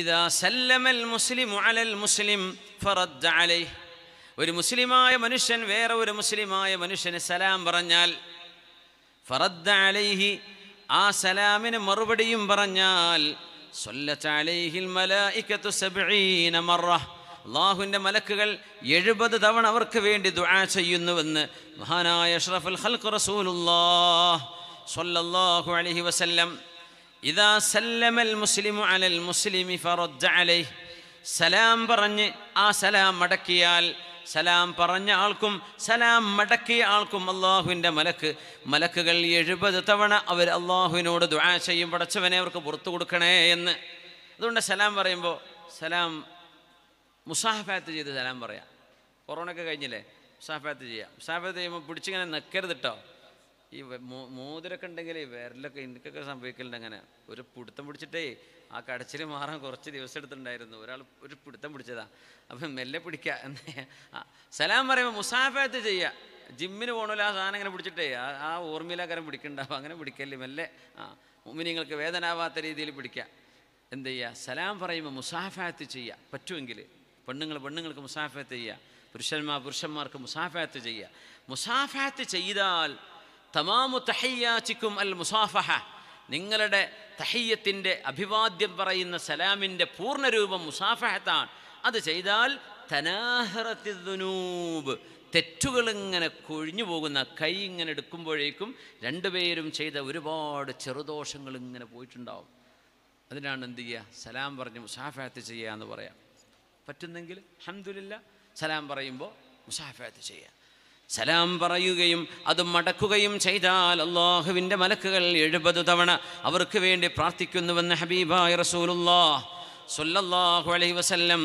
ഇത് സല്ലമൽ മുസ്ലിം അലൽ മുസ്ലിം ഫറദ് അലൈ ഒരു മുസ്ലിമായ മനുഷ്യൻ വേറെ ഒരു മുസ്ലിമായ മനുഷ്യന് സലാം പറഞ്ഞാൽ ഫറദ് അലൈഹി ആ സലാമിന് മറുപടിയും പറഞ്ഞാൽ അള്ളാഹുവിൻ്റെ മലക്കുകൾ എഴുപത് തവണ അവർക്ക് വേണ്ടി ദുആ ചെയ്യുന്നുവെന്ന് മഹാനായ അഷ്റഫുൽ ഹൽക്ക് റസൂലുല്ലാഹ് സല്ലല്ലാഹു അലൈഹി വസല്ലം ഇതാ സല്ലമൽ മുസ്ലിമു അലൽ മുസ്ലിമി ഫറുദ് അലൈഹി സലാം പറഞ്ഞ് ആ സലാം മടക്കിയാൽ സലാം പറഞ്ഞ ആൾക്കും സലാം മടക്കിയ ആൾക്കും അള്ളാഹുവിൻ്റെ മലക്ക് മലക്കുകൾ എഴുപത് തവണ അവർ അള്ളാഹുവിനോട് ദുആ ചെയ്യും പടച്ചവനെ അവർക്ക് പുറത്തു കൊടുക്കണേ എന്ന് അതുകൊണ്ട് സലാം പറയുമ്പോൾ സലാം മുസാഫാത്ത് ചെയ്ത് സലാം പറയാം കൊറോണ കഴിഞ്ഞില്ലേ മുസാഫാത്ത് ചെയ്യാം മുസാഫാത്ത് ചെയ്യുമ്പോൾ പിടിച്ചിങ്ങനെ നിൽക്കരുത് കേട്ടോ ഈ മോതിരൊക്കെ ഉണ്ടെങ്കിൽ വിരലൊക്കെ എനിക്കൊക്കെ സംഭവിക്കലുണ്ട് അങ്ങനെ ഒരു പിടുത്തം പിടിച്ചിട്ടേ ആ കടച്ചിൽ മാറാൻ കുറച്ച് ദിവസം എടുത്തിട്ടുണ്ടായിരുന്നു ഒരാൾ ഒരു പിടുത്തം പിടിച്ചതാ അപ്പം മെല്ലെ പിടിക്കുക സലാം പറയുമ്പോൾ മുസാഫത്ത് ചെയ്യുക ജിമ്മിന് പോകണമല്ലോ ആ സാധനം ഇങ്ങനെ പിടിച്ചിട്ടേ ആ ഓർമ്മയിലാക്കാരം പിടിക്കണ്ടാവും അങ്ങനെ പിടിക്കല്ലേ മെല്ലെ ആ മുമിനിങ്ങൾക്ക് വേദനാവാത്ത രീതിയിൽ പിടിക്കുക എന്ത് ചെയ്യുക സലാം പറയുമ്പോൾ മുസാഫാത്ത് ചെയ്യുക പറ്റുമെങ്കിൽ പെണ്ണുങ്ങൾ പെണ്ണുങ്ങൾക്ക് മുസാഫാത്ത് ചെയ്യുക പുരുഷന്മാർ പുരുഷന്മാർക്ക് മുസാഫാത്ത് ചെയ്യുക മുസാഫാത്ത് ചെയ്താൽ തമാമു തഹയ്യാച്ചിക്കും അൽ മുസാഫഹ നിങ്ങളുടെ തഹയ്യത്തിൻ്റെ അഭിവാദ്യം പറയുന്ന സലാമിൻ്റെ പൂർണ്ണരൂപം മുസാഫഹത്താണ് അത് ചെയ്താൽ തനാഹറത്തിനൂബ് ഇങ്ങനെ കൊഴിഞ്ഞു പോകുന്ന കൈ ഇങ്ങനെ എടുക്കുമ്പോഴേക്കും രണ്ടുപേരും ചെയ്ത ഒരുപാട് ചെറുദോഷങ്ങൾ ഇങ്ങനെ പോയിട്ടുണ്ടാവും അതിനാണ് എന്ത് ചെയ്യുക സലാം പറഞ്ഞ് മുസാഫാത്ത് ചെയ്യുക എന്ന് പറയാം പറ്റുന്നെങ്കിൽ അഹമ്മദില്ല സലാം പറയുമ്പോൾ മുസാഫാത്ത് ചെയ്യുക സലാം പറയുകയും അത് മടക്കുകയും ചെയ്താൽ അള്ളാഹുവിൻ്റെ മലക്കുകൾ എഴുപത് തവണ അവർക്ക് വേണ്ടി പ്രാർത്ഥിക്കുന്നുവെന്ന് ഹബീബായ റസൂലുല്ലാ സൊല്ലാഹു അലൈ വസല്ലം